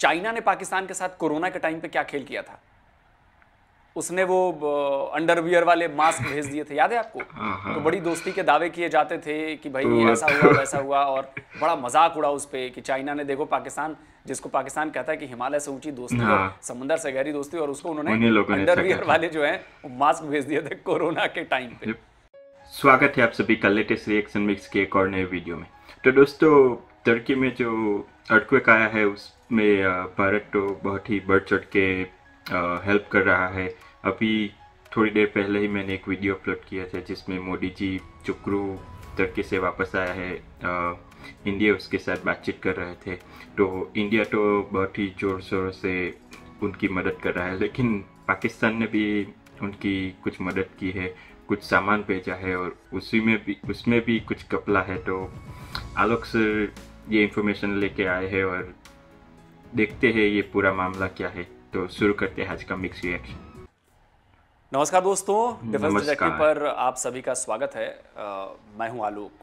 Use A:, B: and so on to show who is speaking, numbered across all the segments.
A: China ने पाकिस्तान के साथ कोरोना के टाइम पे क्या खेल किया था उसने वो अंडरवियर वाले मास्क भेज दिए थे याद है आपको हाँ, हाँ। तो बड़ी दोस्ती के दावे किए जाते थे कि भाई तो ऐसा हुआ वैसा हुआ और बड़ा मजाक उड़ा उस पर कि चाइना ने देखो पाकिस्तान जिसको पाकिस्तान कहता है कि हिमालय से ऊंची दोस्ती हाँ। और समुंदर से गहरी दोस्ती और उसको उन्होंने अंडरवियर वाले जो है मास्क भेज दिए थे कोरोना के टाइम
B: पे स्वागत है आप सभी का लेटेस्ट रिएक्शन मिक्स के एक और नए वीडियो में तो दोस्तों टर्की में जो अर्थक्वेक आया है उसमें भारत तो बहुत ही बढ़ चढ़ के हेल्प कर रहा है अभी थोड़ी देर पहले ही मैंने एक वीडियो अपलोड किया था जिसमें मोदी जी चुक्रू क्रू से वापस आया है आ, इंडिया उसके साथ बातचीत कर रहे थे तो इंडिया तो बहुत ही ज़ोर शोर से उनकी मदद कर रहा है लेकिन पाकिस्तान ने भी उनकी कुछ मदद की है कुछ सामान भेजा है और उसी में भी उसमें भी कुछ कपला है तो आलोक सर ये इंफॉर्मेशन लेके आए हैं और देखते हैं ये पूरा मामला क्या है तो शुरू करते हैं आज का मिक्स रिएक्शन
A: नमस्कार दोस्तों डिफेंस डिटेक्टिव पर आप सभी का स्वागत है आ, मैं हूं आलोक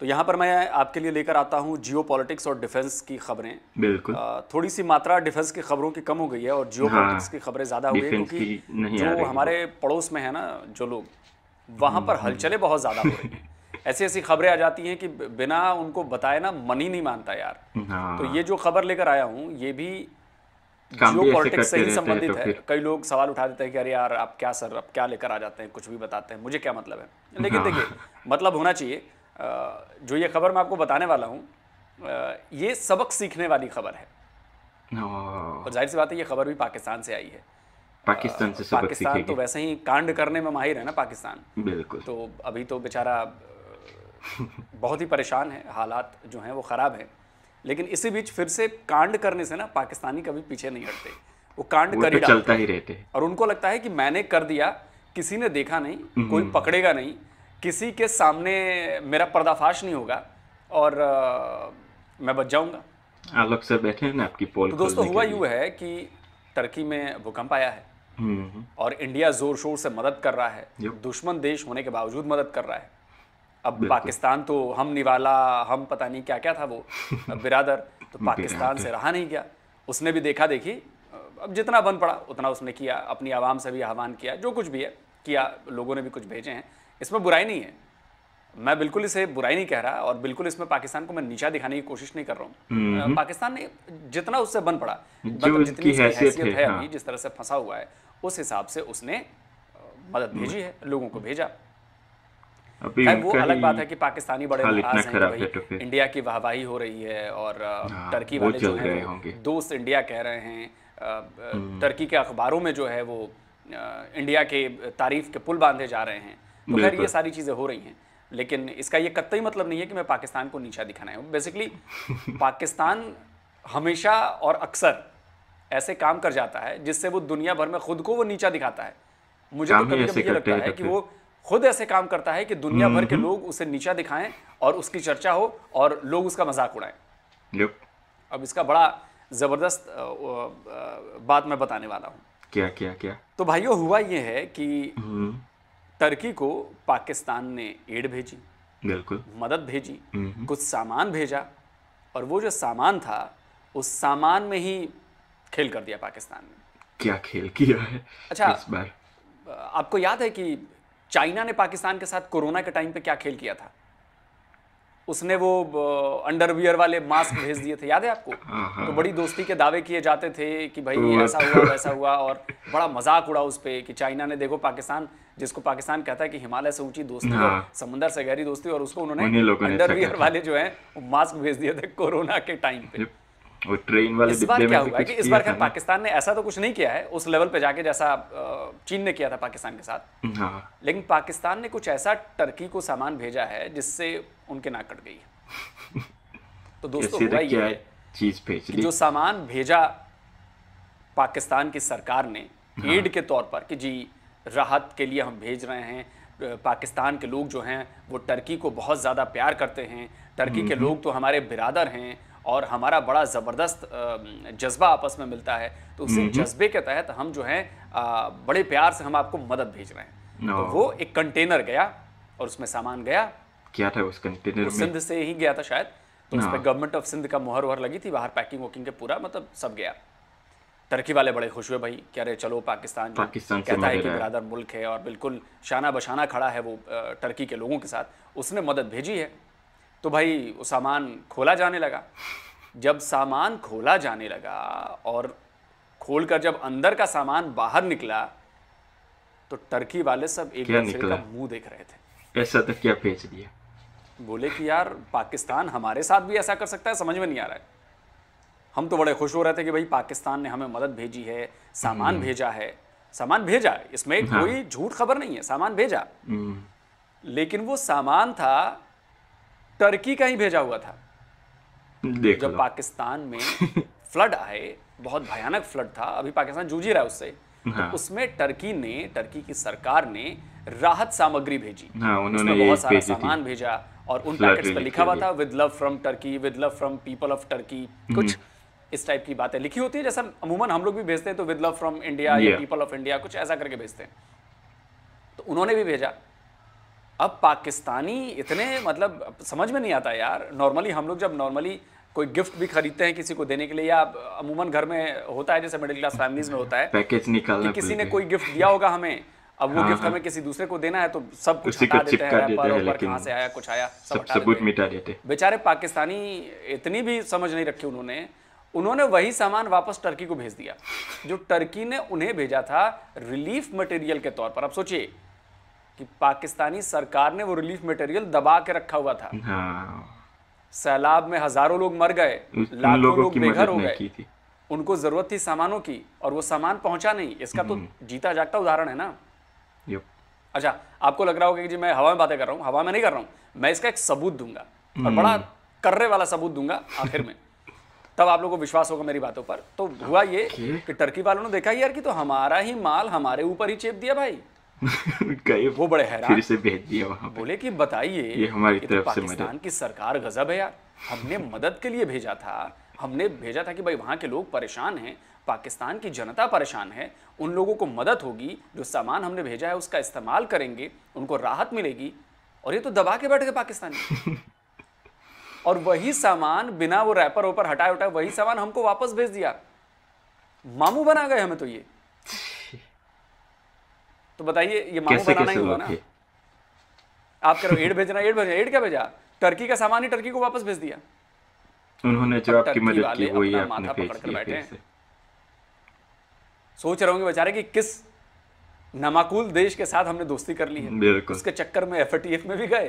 A: तो यहां पर मैं आपके लिए लेकर आता हूं जियो पॉलिटिक्स और डिफेंस की खबरें बिल्कुल आ, थोड़ी सी मात्रा डिफेंस की खबरों की कम हो गई है और जियो हाँ, की खबरें ज़्यादा हो गई क्योंकि जो हमारे पड़ोस में है ना जो लोग वहां हम्म, पर हलचले बहुत ज़्यादा हो रही ऐसी ऐसी खबरें आ जाती हैं कि बिना उनको बताए ना मन ही नहीं मानता यार हाँ। तो ये जो खबर लेकर आया हूँ ये भी जियो पॉलिटिक्स से ही तो संबंधित है कई लोग सवाल उठा देते हैं कि अरे यार आप क्या सर आप क्या लेकर आ जाते हैं कुछ भी बताते हैं मुझे क्या मतलब है लेकिन हाँ। देखिए मतलब होना चाहिए जो ये खबर मैं आपको बताने वाला हूँ ये सबक सीखने वाली खबर है
B: हाँ। और जाहिर
A: सी बात है ये खबर भी पाकिस्तान से आई है
B: पाकिस्तान से पाकिस्तान तो
A: वैसे ही कांड करने में माहिर है ना पाकिस्तान बिल्कुल तो अभी तो बेचारा बहुत ही परेशान है हालात जो हैं वो ख़राब हैं लेकिन इसी बीच फिर से कांड करने से ना पाकिस्तानी कभी पीछे नहीं हटते वो कांड कर तो ही चलता ही रहते और उनको लगता है कि मैंने कर दिया किसी ने देखा नहीं हम्म। कोई पकड़ेगा नहीं किसी के सामने मेरा पर्दाफाश नहीं होगा और आ, मैं बच जाऊंगा
B: आप अक्सर बैठे हैं ना आपकी पोल तो दोस्तों हुआ यूँ
A: है कि टर्की में भूकंप आया है हम्म। और इंडिया जोर शोर से मदद कर रहा है दुश्मन देश होने के बावजूद मदद कर रहा है अब पाकिस्तान तो हम निवाला हम पता नहीं क्या क्या था वो बिरादर तो पाकिस्तान से रहा नहीं गया उसने भी देखा देखी अब जितना बन पड़ा उतना उसने किया अपनी आवाम से भी आह्वान किया जो कुछ भी है किया लोगों ने भी कुछ भेजे हैं इसमें बुराई नहीं है मैं बिल्कुल इसे बुराई नहीं कह रहा और बिल्कुल इसमें पाकिस्तान को मैं नीचा दिखाने की कोशिश नहीं कर रहा हूँ हम्म, हम्म। पाकिस्तान ने जितना उससे बन पड़ा मतलब जितनी हैसियत है हाँ। अभी जिस तरह से फंसा हुआ है उस हिसाब से उसने मदद हम्म। भेजी है लोगों को भेजा
B: अभी वो अलग बात है कि पाकिस्तानी बड़े नाराज हैं भाई है तो
A: इंडिया की वाहवाही हो रही है और हाँ, टर्की वाले रहे होंगे दोस्त इंडिया कह रहे हैं हम्म। टर्की के अखबारों में जो है वो इंडिया के तारीफ के पुल बांधे जा रहे हैं तो खैर ये सारी चीज़ें हो रही हैं लेकिन इसका ये कतई मतलब नहीं है कि मैं पाकिस्तान को नीचा दिखाना है बेसिकली पाकिस्तान हमेशा और अक्सर ऐसे काम कर जाता है जिससे वो दुनिया भर में खुद को वो नीचा दिखाता है मुझे तो कभी कभी ये लगता है तो कि वो खुद ऐसे काम करता है कि दुनिया भर के लोग उसे नीचा दिखाएं और उसकी चर्चा हो और लोग उसका मजाक उड़ाएं अब इसका बड़ा ज़बरदस्त बात मैं बताने वाला हूँ
B: क्या क्या क्या
A: तो भाइयों हुआ यह है कि हम्म। टर्की को पाकिस्तान ने एड भेजी बिल्कुल मदद भेजी कुछ सामान भेजा और वो जो सामान था उस सामान में ही खेल कर दिया पाकिस्तान ने क्या खेल किया है अच्छा इस बार आपको याद है कि चाइना ने पाकिस्तान के साथ कोरोना के टाइम पे क्या खेल किया था उसने वो अंडरवियर वाले मास्क भेज दिए थे याद है आपको हाँ, हाँ। तो बड़ी दोस्ती के दावे किए जाते थे कि भाई तो ऐसा हुआ वैसा हुआ और बड़ा मजाक उड़ा उस पर कि चाइना ने देखो पाकिस्तान जिसको पाकिस्तान कहता है कि हिमालय से ऊंची दोस्ती हाँ। समंदर से गहरी दोस्ती और उसको उन्होंने अंडरवियर अच्छा वाले जो है मास्क भेज दिए थे कोरोना के टाइम पे
B: ट्रेन वाले इस बार क्या हुआ कि इस बार खैर पाकिस्तान
A: ने ऐसा तो कुछ नहीं किया है उस लेवल पे जाके जैसा चीन ने किया था पाकिस्तान के साथ हाँ। लेकिन पाकिस्तान ने कुछ ऐसा टर्की को सामान भेजा है जिससे उनके नाक कट गई तो दोस्तों तो हुआ ये
B: चीज भेज जो
A: सामान भेजा पाकिस्तान की सरकार ने एड हाँ। के तौर पर कि जी राहत के लिए हम भेज रहे हैं पाकिस्तान के लोग जो हैं वो टर्की को बहुत ज़्यादा प्यार करते हैं टर्की के लोग तो हमारे बिरादर हैं और हमारा बड़ा ज़बरदस्त जज्बा आपस में मिलता है तो उसी जज्बे के तहत हम जो है बड़े प्यार से हम आपको मदद भेज रहे हैं तो वो एक कंटेनर गया और उसमें सामान गया
B: क्या था उस कंटेनर में सिंध
A: से ही गया था शायद तो उस पर हाँ। गवर्नमेंट ऑफ सिंध का मोहर वोहर लगी थी बाहर पैकिंग वोकिंग के पूरा मतलब सब गया टर्की वाले बड़े खुश हुए भाई कह रहे चलो पाकिस्तान पाकिस्तान कहता है कि बरादर मुल्क है और बिल्कुल शाना बशाना खड़ा है वो टर्की के लोगों के साथ उसने मदद भेजी है तो भाई वो सामान खोला जाने लगा जब सामान खोला जाने लगा और खोल कर जब अंदर का सामान बाहर निकला तो टर्की वाले सब एक दूसरे का मुंह देख रहे
B: थे ऐसा तो क्या भेज दिया
A: बोले कि यार पाकिस्तान हमारे साथ भी ऐसा कर सकता है समझ में नहीं आ रहा है हम तो बड़े खुश हो रहे थे कि भाई पाकिस्तान ने हमें मदद भेजी है सामान हम्म। भेजा है सामान भेजा इसमें हाँ। कोई झूठ खबर नहीं है सामान भेजा
B: हम्म।
A: लेकिन वो सामान था टर्की का ही भेजा हुआ था जब पाकिस्तान में फ्लड आए बहुत भयानक फ्लड था अभी पाकिस्तान जूझी रहा है उससे तो हाँ। तो उसमें टर्की ने टर्की की सरकार ने राहत सामग्री भेजी हाँ, उन्होंने बहुत सारा सामान भेजा और उन पैकेट पर लिखा हुआ था with love from Turkey with love from people of Turkey कुछ इस टाइप की बातें लिखी होती है जैसा अमूमन हम लोग भी भेजते हैं तो विद लव फ्रॉम इंडिया या पीपल ऑफ इंडिया कुछ ऐसा करके भेजते हैं तो उन्होंने भी भेजा अब पाकिस्तानी इतने मतलब समझ में नहीं आता यार नॉर्मली हम लोग जब नॉर्मली कोई गिफ्ट भी खरीदते हैं किसी को देने के लिए या अमूमन घर में होता है जैसे मिडिल क्लास फैमिलीज में होता है
B: पैकेज निकाल कि किसी ने कोई
A: गिफ्ट दिया होगा हमें अब वो गिफ्ट हाँ, हाँ। हमें किसी दूसरे को देना है तो सब कुछ हटा देते हैं रैपर ऊपर कहाँ से आया कुछ आया सब हटा मिटा देते बेचारे पाकिस्तानी इतनी भी समझ नहीं रखी उन्होंने उन्होंने वही सामान वापस टर्की को भेज दिया जो टर्की ने उन्हें भेजा था रिलीफ मटेरियल के तौर पर अब सोचिए कि पाकिस्तानी सरकार ने वो रिलीफ मटेरियल दबा के रखा हुआ था
B: हाँ।
A: सैलाब में हजारों लोग मर गए लाखों लोग बेघर हो गए उनको जरूरत थी सामानों की और वो सामान पहुंचा नहीं इसका तो हम्म। जीता जागता उदाहरण है ना अच्छा आपको लग रहा होगा कि जी मैं हवा में बातें कर रहा हूँ हवा में नहीं कर रहा हूँ मैं इसका एक सबूत दूंगा और हम्म। बड़ा कर्रे वाला सबूत दूंगा आखिर में तब आप लोगों को विश्वास होगा मेरी बातों पर तो हुआ ये कि टर्की वालों ने देखा यार कि तो हमारा ही माल हमारे ऊपर ही चेप दिया भाई
B: गए वो बड़े हैरान फिर से भेज दिया वहाँ
A: बोले कि बताइए ये हमारी ये तो तरफ तो से पाकिस्तान की सरकार गजब है यार हमने मदद के लिए भेजा था हमने भेजा था कि भाई वहाँ के लोग परेशान हैं पाकिस्तान की जनता परेशान है उन लोगों को मदद होगी जो सामान हमने भेजा है उसका इस्तेमाल करेंगे उनको राहत मिलेगी और ये तो दबा के बैठ गए पाकिस्तानी और वही सामान बिना वो रैपर ऊपर हटाए उठाए वही सामान हमको वापस भेज दिया मामू बना गए हमें तो ये तो बताइए ये मामू बनाना ही हुआ ना आप कह रहे हो एड भेजना एड भेजना एड क्या भेजा टर्की का सामान ही टर्की को वापस भेज दिया
B: उन्होंने जो आपकी मदद की वो वही आपने भेज दिया
A: सोच रहे होंगे बेचारे कि किस नमाकुल देश के साथ हमने दोस्ती कर ली है उसके चक्कर में एफ में भी गए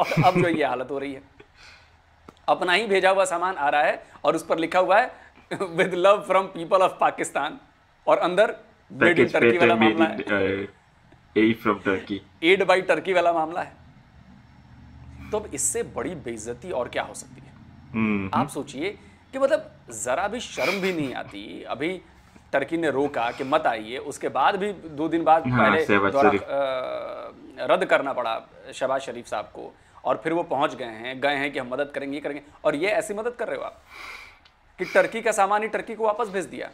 A: और अब जो ये हालत हो रही है अपना ही भेजा हुआ सामान आ रहा है और उस पर लिखा हुआ है with love from people of Pakistan और अंदर टर्की वाला मामला
B: है aid from Turkey
A: aid by Turkey वाला मामला है तो अब इससे बड़ी बेइज्जती और क्या हो सकती है हम्म। आप सोचिए कि मतलब जरा भी शर्म भी नहीं आती अभी टर्की ने रोका कि मत आइए उसके बाद भी दो दिन बाद हाँ, पहले रद्द करना पड़ा शहबाज शरीफ साहब को और फिर वो पहुंच गए हैं गए हैं कि हम मदद करेंगे करेंगे और ये ऐसी मदद कर रहे हो आप कि टर्की का सामान ही टर्की को वापस भेज दिया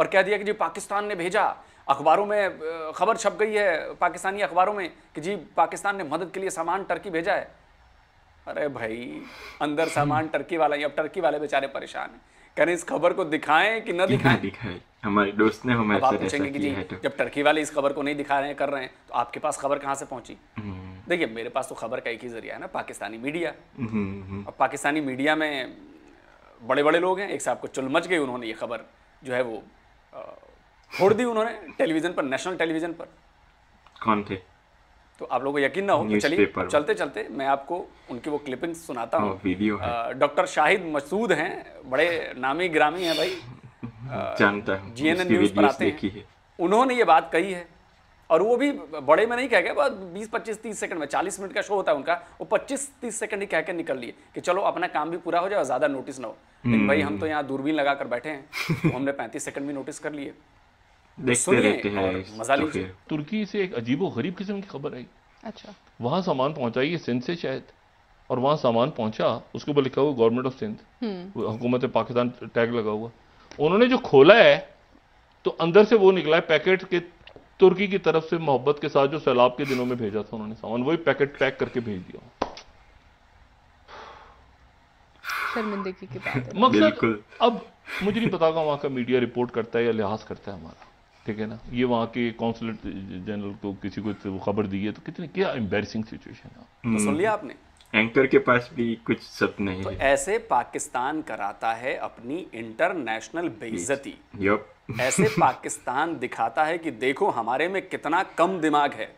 A: और कह दिया कि जी पाकिस्तान ने भेजा अखबारों में खबर छप गई है पाकिस्तानी अखबारों में कि जी पाकिस्तान ने मदद के लिए सामान टर्की भेजा है अरे भाई अंदर सामान टर्की वाला ही अब टर्की वाले बेचारे परेशान हैं करें इस खबर को दिखाएं कि न दिखाएं दिखाए
B: हमारे दोस्त ने हमें आप पूछेंगे कि जी तो। जब
A: टर्की वाले इस खबर को नहीं दिखा रहे हैं कर रहे हैं तो आपके पास खबर कहाँ से पहुंची हम्म। देखिए मेरे पास तो खबर का एक ही जरिया है ना पाकिस्तानी मीडिया
B: हम्म, हम्म,
A: अब पाकिस्तानी मीडिया में बड़े बड़े लोग हैं एक साहब को चुल मच गई उन्होंने ये खबर जो है वो फोड़ दी उन्होंने टेलीविजन पर नेशनल टेलीविजन पर कौन थे तो आप लोगों को यकीन ना हो तो चलिए चलते चलते मैं आपको उनकी वो क्लिपिंग सुनाता हूँ डॉक्टर शाहिद मसूद हैं बड़े नामी ग्रामी हैं भाई
B: जानता हूँ एन न्यूज पर आते हैं
A: उन्होंने ये बात कही है और वो भी बड़े में नहीं कह गया बीस पच्चीस तीस सेकंड में चालीस मिनट का शो होता है उनका वो पच्चीस तीस सेकंड ही कहकर निकल लिए कि चलो अपना काम भी पूरा हो जाए और ज़्यादा नोटिस ना हो लेकिन भाई हम तो यहाँ दूरबीन लगा कर बैठे हैं तो हमने पैंतीस सेकंड भी नोटिस कर लिए
B: मजा लीजिए तुर्की से एक अजीबो गरीब किस्म की खबर आई अच्छा वहाँ सामान पहुँचाइए सिंध से शायद और वहाँ सामान पहुंचा उसके ऊपर लिखा हुआ गवर्नमेंट ऑफ सिंध हुकूमत पाकिस्तान टैग लगा हुआ उन्होंने जो खोला है तो अंदर से वो निकला है पैकेट के तुर्की की तरफ से मोहब्बत के साथ जो सैलाब के दिनों में भेजा था उन्होंने सामान वही पैकेट पैक करके भेज दिया
A: शर्मिंदगी की बात मकसद अब मुझे
B: नहीं पता वहां का मीडिया रिपोर्ट करता है या लिहाज करता है हमारा ठीक है ना ये वहाँ के कौंसलेट जनरल को किसी को खबर दी है तो कितने क्या एम्बेसिंग सिचुएशन है हम्म। तो सुन लिया आपने एंकर के पास भी कुछ सब नहीं तो है
A: ऐसे पाकिस्तान कराता है अपनी इंटरनेशनल बेइज्जती यप ऐसे पाकिस्तान दिखाता है कि देखो हमारे में कितना कम दिमाग है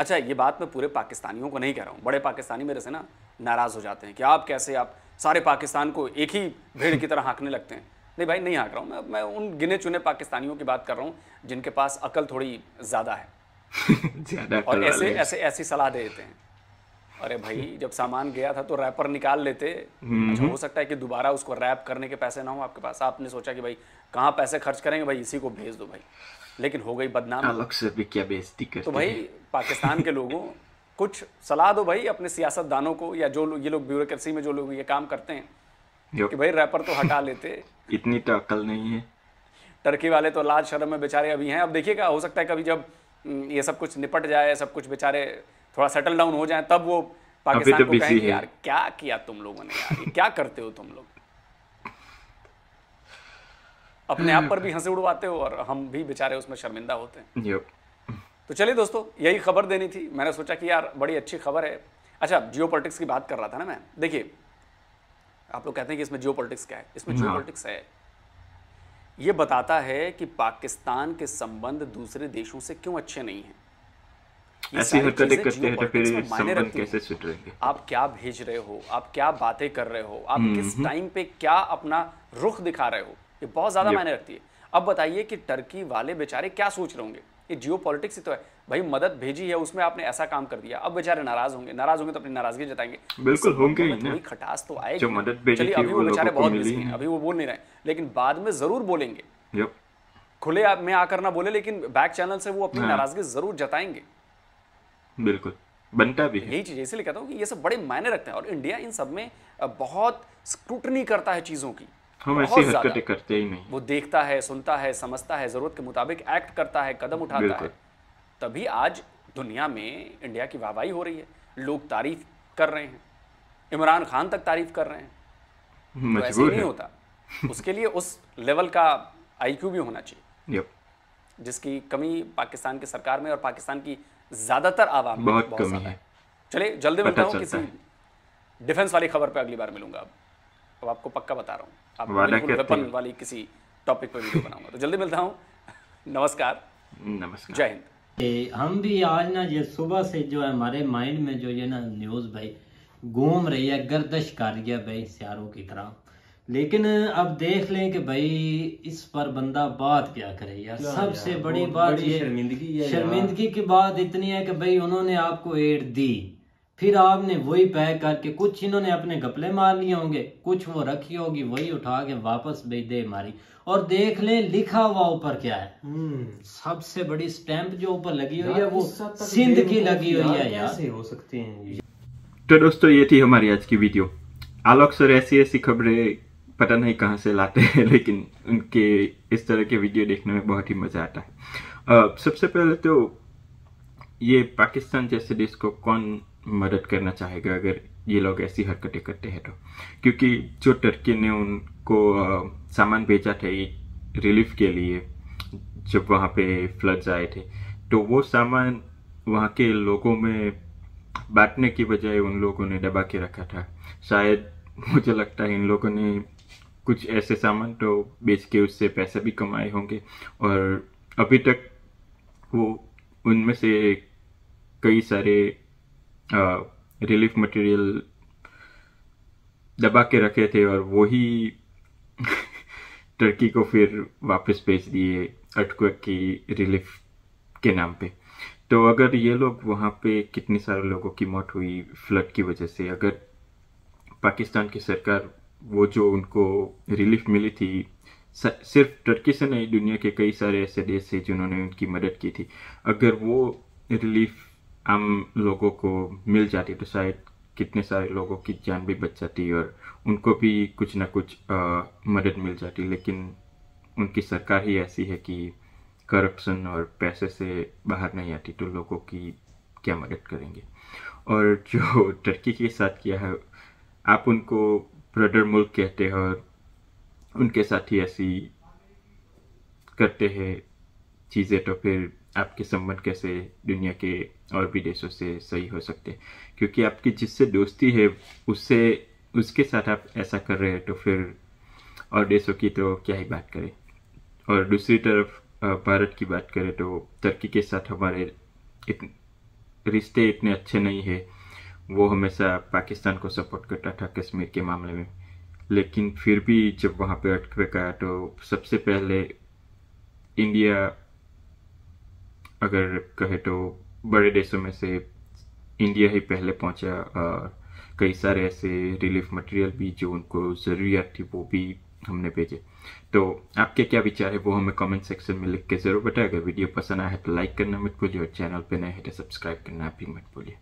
A: अच्छा ये बात मैं पूरे पाकिस्तानियों को नहीं कह रहा हूँ बड़े पाकिस्तानी मेरे से ना नाराज हो जाते हैं कि आप कैसे आप सारे पाकिस्तान को एक ही भेड़ की तरह हाँकने लगते हैं नहीं भाई नहीं हाँक रहा हूँ मैं मैं उन गिने चुने पाकिस्तानियों की बात कर रहा हूँ जिनके पास अकल थोड़ी ज़्यादा है
B: और ऐसे ऐसे
A: ऐसी सलाह दे देते हैं अरे भाई जब सामान गया था तो रैपर निकाल लेते हम्म। अच्छा हो सकता है कि दोबारा उसको रैप करने के पैसे ना हो आपके पास आपने सोचा कि भाई कहाँ पैसे खर्च करेंगे भाई इसी को भेज दो भाई लेकिन हो गई बदनाम अलग
B: से भी क्या बेइज्जती करते तो भाई
A: पाकिस्तान के लोगों कुछ सलाह दो भाई अपने सियासतदानों को या जो लोग ये लोग ब्यूरोक्रेसी में जो लोग ये काम करते हैं कि भाई रैपर तो हटा लेते
B: इतनी तो अक्ल नहीं है
A: टर्की वाले तो लाज शर्म में बेचारे अभी हैं अब देखिएगा हो सकता है कभी जब हम्म, ये सब कुछ निपट जाए सब कुछ बेचारे थोड़ा सेटल डाउन हो जाए तब वो तो पाकिस्तान तो को कहेंगे यार क्या किया तुम लोगों ने यार क्या करते हो तुम लोग अपने आप पर भी हंसे उड़वाते हो और हम भी बेचारे उसमें शर्मिंदा होते हैं तो चलिए दोस्तों यही खबर देनी थी मैंने सोचा कि यार बड़ी अच्छी खबर है अच्छा जियो की बात कर रहा था ना मैं देखिए आप लोग कहते हैं कि इसमें जियो क्या है इसमें जियो हाँ। है ये बताता है कि पाकिस्तान के संबंध दूसरे देशों से क्यों अच्छे नहीं है ऐसी हरकतें करते हैं तो फिर संबंध कैसे सुधरेंगे आप क्या भेज रहे हो आप क्या बातें कर रहे हो आप हम्म, किस टाइम हम्म। पे क्या अपना रुख दिखा रहे हो ये बहुत ज़्यादा मायने रखती है अब बताइए कि टर्की वाले बेचारे क्या सोच रहे होंगे ये जियो पॉलिटिक्स ही तो है भाई मदद भेजी है उसमें आपने ऐसा काम कर दिया अब बेचारे नाराज होंगे नाराज होंगे तो अपनी नाराजगी जताएंगे बिल्कुल होंगे ही खटास तो आएगी मदद भेजी चलिए अभी वो बेचारे बहुत बिजी हैं अभी वो बोल नहीं रहे लेकिन बाद में जरूर बोलेंगे खुले में आकर ना बोले लेकिन बैक चैनल से वो अपनी हाँ। नाराजगी जरूर जताएंगे
B: बिल्कुल बनता भी यही
A: चीज इसीलिए कहता हूँ कि ये सब बड़े मायने रखते हैं और इंडिया इन सब में बहुत स्क्रूटनी करता है चीज़ों की हम ऐसी हरकतें करते ही नहीं वो देखता है सुनता है समझता है ज़रूरत के मुताबिक एक्ट करता है कदम उठाता है तभी आज दुनिया में इंडिया की वाहवाही हो रही है लोग तारीफ कर रहे हैं इमरान खान तक तारीफ कर रहे हैं
B: तो ऐसे नहीं होता
A: उसके लिए उस लेवल का आईक्यू भी होना चाहिए जिसकी कमी पाकिस्तान की सरकार में और पाकिस्तान की ज़्यादातर आवाम में बहुत, बहुत कमी है चले जल्दी मिलता हूँ किसी डिफेंस वाली खबर पर अगली बार मिलूंगा अब अब आपको पक्का बता रहा हूँ आप वाली किसी टॉपिक पर वीडियो बनाऊंगा तो जल्दी मिलता हूँ नमस्कार नमस्कार जय
B: हिंद हम भी आज ना ये सुबह से जो है हमारे माइंड में जो ये ना न्यूज़ भाई घूम रही है गर्दश कर रही है भाई सियारों की तरह लेकिन अब देख लें कि भाई इस पर बंदा बात क्या करे यार सबसे बड़ी बात ये शर्मिंदगी शर्मिंदगी की बात इतनी है कि भाई उन्होंने आपको एड दी फिर आपने वही पैक करके कुछ इन्होंने अपने गपले मार लिए होंगे कुछ वो रखी होगी वही उठा के वापस भेज दे हमारी और देख ले लिखा हुआ ऊपर क्या है हम्म। सबसे बड़ी स्टैंप जो ऊपर लगी हुई है वो सिंध की लगी हुई है यार हो
A: सकती है
B: तो दोस्तों ये थी हमारी आज की वीडियो आलोक सर ऐसी ऐसी खबरें पता नहीं कहाँ से लाते हैं लेकिन उनके इस तरह के वीडियो देखने में बहुत ही मज़ा आता है सबसे पहले तो ये पाकिस्तान जैसे देश को कौन मदद करना चाहेगा अगर ये लोग ऐसी हरकतें करते हैं तो क्योंकि जो टर्की ने उनको सामान भेजा था रिलीफ के लिए जब वहाँ पे फ्लड्स आए थे तो वो सामान वहाँ के लोगों में बांटने की बजाय उन लोगों ने दबा के रखा था शायद मुझे लगता है इन लोगों ने कुछ ऐसे सामान तो बेच के उससे पैसे भी कमाए होंगे और अभी तक वो उनमें से कई सारे रिलीफ मटेरियल दबा के रखे थे और वही टर्की को फिर वापस भेज दिए अटक की रिलीफ के नाम पे तो अगर ये लोग वहाँ पे कितने सारे लोगों की मौत हुई फ्लड की वजह से अगर पाकिस्तान की सरकार वो जो उनको रिलीफ मिली थी सिर्फ टर्की से नहीं दुनिया के कई सारे ऐसे देश थे जिन्होंने उनकी मदद की थी अगर वो रिलीफ आम लोगों को मिल जाती तो शायद कितने सारे लोगों की जान भी बच जाती और उनको भी कुछ ना कुछ आ, मदद मिल जाती लेकिन उनकी सरकार ही ऐसी है कि करप्शन और पैसे से बाहर नहीं आती तो लोगों की क्या मदद करेंगे और जो टर्की के साथ किया है आप उनको ब्रदर मुल्क कहते हैं और उनके साथ ही ऐसी करते हैं चीज़ें तो फिर आपके संबंध कैसे दुनिया के और भी देशों से सही हो सकते हैं क्योंकि आपकी जिससे दोस्ती है उससे उसके साथ आप ऐसा कर रहे हैं तो फिर और देशों की तो क्या ही बात करें और दूसरी तरफ भारत की बात करें तो तुर्की के साथ हमारे इतन, रिश्ते इतने अच्छे नहीं है वो हमेशा पाकिस्तान को सपोर्ट करता था कश्मीर के मामले में लेकिन फिर भी जब वहाँ पे अटकवे आया तो सबसे पहले इंडिया अगर कहे तो बड़े देशों में से इंडिया ही पहले पहुंचा और कई सारे ऐसे रिलीफ मटेरियल भी जो उनको ज़रूरियात थी वो भी हमने भेजे तो आपके क्या विचार है वो हमें कमेंट सेक्शन में लिख के ज़रूर बताएं अगर वीडियो पसंद आया है तो लाइक करना मत भूलिए और चैनल पर नए हैं तो सब्सक्राइब करना भी मत भूलिए